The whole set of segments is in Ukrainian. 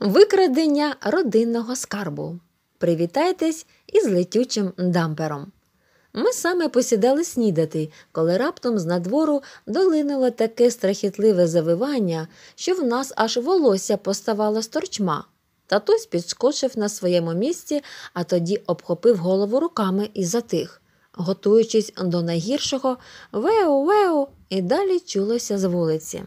Викрадення родинного скарбу. Привітайтесь із летючим дампером. Ми саме посідали снідати, коли раптом з надвору долинуло таке страхітливе завивання, що в нас аж волосся поставало з торчма. Татусь підскочив на своєму місці, а тоді обхопив голову руками і затих. Готуючись до найгіршого, веу-веу, і далі чулося з вулиці.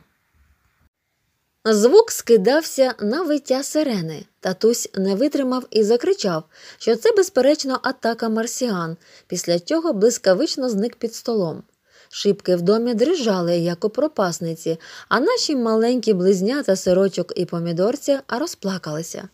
Звук скидався на виття сирени. Татусь не витримав і закричав, що це, безперечно, атака марсіан, після чого блискавично зник під столом. Шибки в домі дрижали, як у пропасниці, а наші маленькі близнята, сирочок і помідорці розплакалися.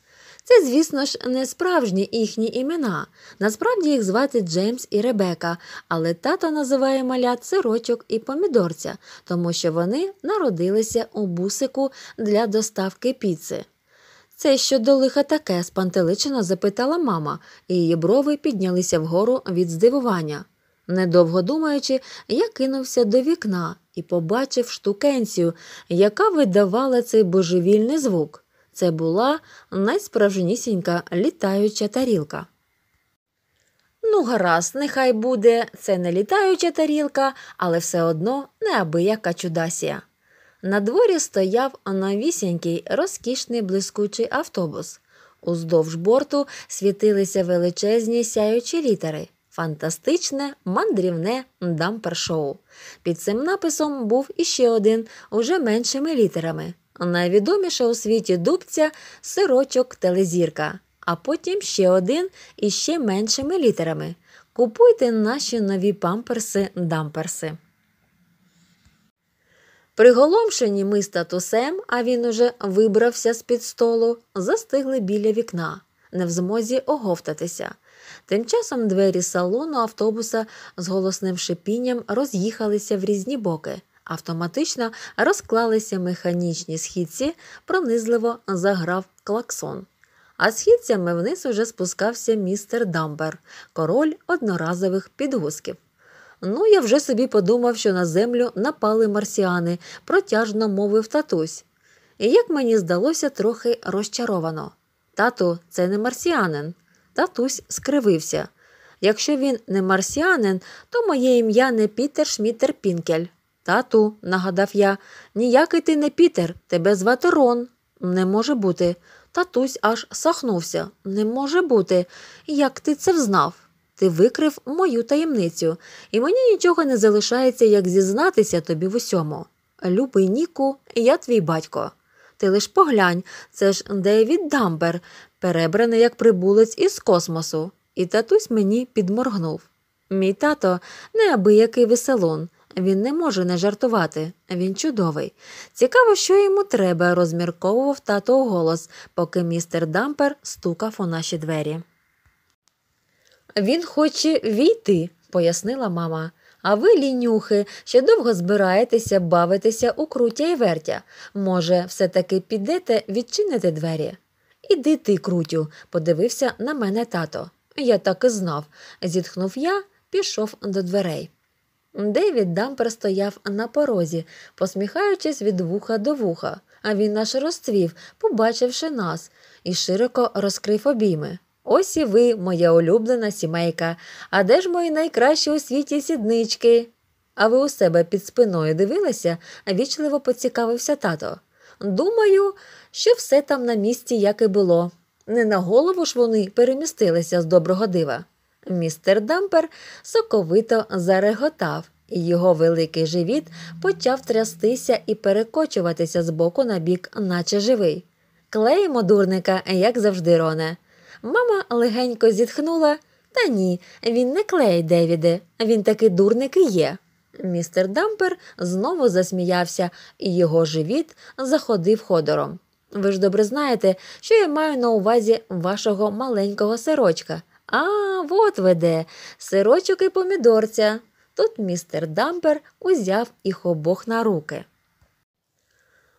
Це, звісно ж, не справжні їхні імена. Насправді їх звати Джеймс і Ребека, але тато називає малят сирочок і помідорця, тому що вони народилися у бусику для доставки піци. Це що до лиха таке? спантеличено запитала мама, і її брови піднялися вгору від здивування. Недовго думаючи, я кинувся до вікна і побачив штукенцію, яка видавала цей божевільний звук. Це була найсправжнісінька літаюча тарілка. Ну, гаразд, нехай буде, це не літаюча тарілка, але все одно неабияка чудасія. На дворі стояв новісінький розкішний блискучий автобус. Уздовж борту світилися величезні сяючі літери. Фантастичне мандрівне дампершоу. Під цим написом був іще один, уже меншими літерами найвідоміша у світі дубця сирочок телезірка, а потім ще один і ще меншими літерами. Купуйте наші нові памперси-дамперси. Приголомшені ми статусем, а він уже вибрався з під столу, застигли біля вікна, не в змозі оговтатися. Тим часом двері салону автобуса з голосним шипінням роз'їхалися в різні боки. Автоматично розклалися механічні східці, пронизливо заграв клаксон. А східцями вниз уже спускався містер Дамбер, король одноразових підгузків. Ну, я вже собі подумав, що на землю напали марсіани, протяжно мовив татусь. І як мені здалося, трохи розчаровано. Тату, це не марсіанин. Татусь скривився. Якщо він не марсіанин, то моє ім'я не Пітер Шмітер Пінкель. Тату, нагадав я, ніякий ти не Пітер, тебе звати Рон. Не може бути. Татусь аж сахнувся. Не може бути. Як ти це взнав? Ти викрив мою таємницю, і мені нічого не залишається, як зізнатися тобі в усьому. Любий Ніку, я твій батько. Ти лиш поглянь, це ж Девід Дамбер, перебраний як прибулець із космосу. І татусь мені підморгнув. Мій тато неабиякий веселун. Він не може не жартувати, він чудовий. Цікаво, що йому треба, розмірковував тато голос, поки містер Дампер стукав у наші двері. Він хоче війти, пояснила мама. А ви, лінюхи, ще довго збираєтеся бавитися у крутя і вертя. Може, все таки підете відчините двері? Іди ти, крутю, подивився на мене тато. Я так і знав. Зітхнув я, пішов до дверей. Девід Дампер стояв на порозі, посміхаючись від вуха до вуха, а він аж розцвів, побачивши нас, і широко розкрив обійми. Ось і ви, моя улюблена сімейка. А де ж мої найкращі у світі сіднички? А ви у себе під спиною дивилися, вічливо поцікавився тато. Думаю, що все там на місці як і було. Не на голову ж вони перемістилися з доброго дива. Містер Дампер соковито зареготав, і його великий живіт почав трястися і перекочуватися з боку на бік, наче живий. Клеїмо дурника, як завжди, Роне. Мама легенько зітхнула. Та ні, він не клеїть Девіде, він таки дурник і є. Містер Дампер знову засміявся, і його живіт заходив ходором. Ви ж добре знаєте, що я маю на увазі вашого маленького сирочка. А, от веде сирочок і помідорця. Тут містер Дампер узяв їх обох на руки.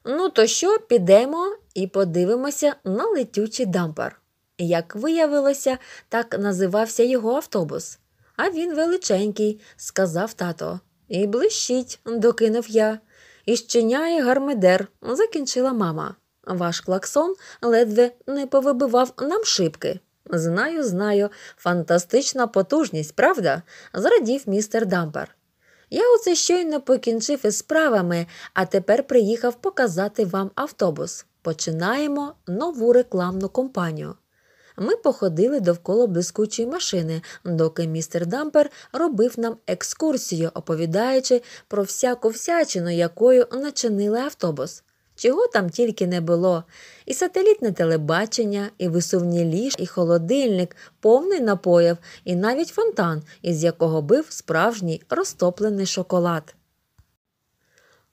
Ну, то що, підемо і подивимося на летючий дампер. Як виявилося, так називався його автобус. А він величенький, сказав тато. І блищить, докинув я. І щиняє гармидер, закінчила мама. Ваш клаксон ледве не повибивав нам шибки. Знаю, знаю, фантастична потужність, правда? зрадів містер Дампер. Я оце щойно покінчив із справами, а тепер приїхав показати вам автобус. Починаємо нову рекламну кампанію. Ми походили довкола блискучої машини, доки містер Дампер робив нам екскурсію, оповідаючи про всяку всячину, якою начинили автобус чого там тільки не було, і сателітне телебачення, і висувні ліж, і холодильник, повний напоїв, і навіть фонтан, із якого бив справжній розтоплений шоколад.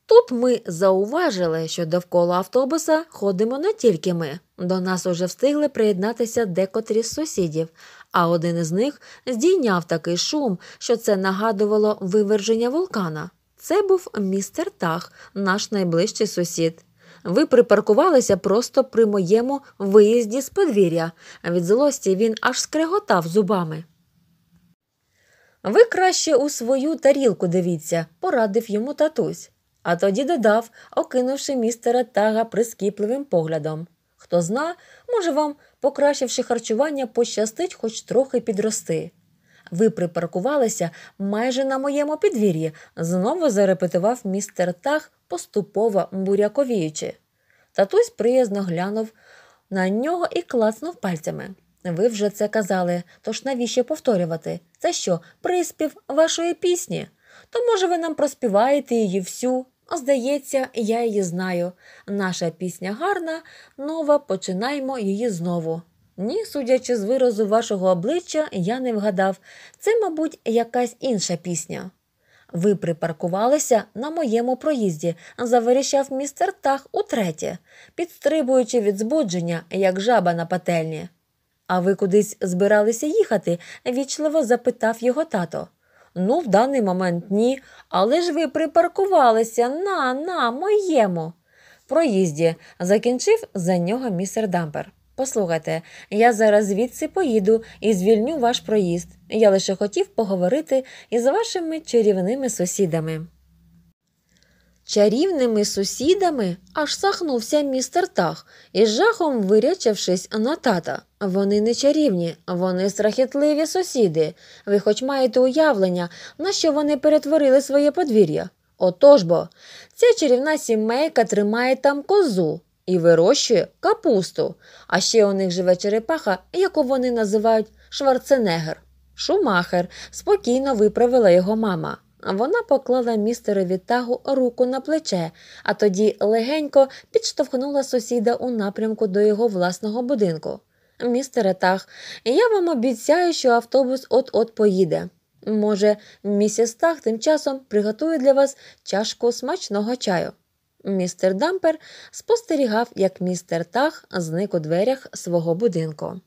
Тут ми зауважили, що довкола автобуса ходимо не тільки ми. До нас уже встигли приєднатися декотрі з сусідів, а один із них здійняв такий шум, що це нагадувало виверження вулкана. Це був містер Тах, наш найближчий сусід. Ви припаркувалися просто при моєму виїзді з подвір'я, а від злості він аж скреготав зубами. Ви краще у свою тарілку дивіться, порадив йому татусь, а тоді додав, окинувши містера тага прискіпливим поглядом. Хто зна, може, вам, покращивши харчування, пощастить хоч трохи підрости. Ви припаркувалися майже на моєму підвір'ї, знову зарепетував містер Таг поступово буряковіючи. Татусь приязно глянув на нього і клацнув пальцями. Ви вже це казали, тож навіщо повторювати? Це що, приспів вашої пісні? То, може, ви нам проспіваєте її всю? Здається, я її знаю. Наша пісня гарна, нова, починаймо її знову. Ні, судячи з виразу вашого обличчя, я не вгадав. Це, мабуть, якась інша пісня. Ви припаркувалися на моєму проїзді, заверіщав містер Тах утретє, підстрибуючи від збудження, як жаба на пательні. А ви кудись збиралися їхати? вічливо запитав його тато. Ну, в даний момент ні, але ж ви припаркувалися на, на моєму. Проїзді закінчив за нього містер Дампер. Послухайте, я зараз звідси поїду і звільню ваш проїзд. Я лише хотів поговорити із вашими чарівними сусідами. Чарівними сусідами аж сахнувся містер Тах, із жахом вирячившись на тата. Вони не чарівні, вони страхітливі сусіди. Ви хоч маєте уявлення, на що вони перетворили своє подвір'я. Отож бо, ця чарівна сімейка тримає там козу, і вирощує капусту. А ще у них живе черепаха, яку вони називають Шварценеггер. Шумахер спокійно виправила його мама. Вона поклала містерові тагу руку на плече, а тоді легенько підштовхнула сусіда у напрямку до його власного будинку. Містере Тах, я вам обіцяю, що автобус от-от поїде. Може, місіс Таг тим часом приготує для вас чашку смачного чаю містер Дампер спостерігав, як містер Тах зник у дверях свого будинку.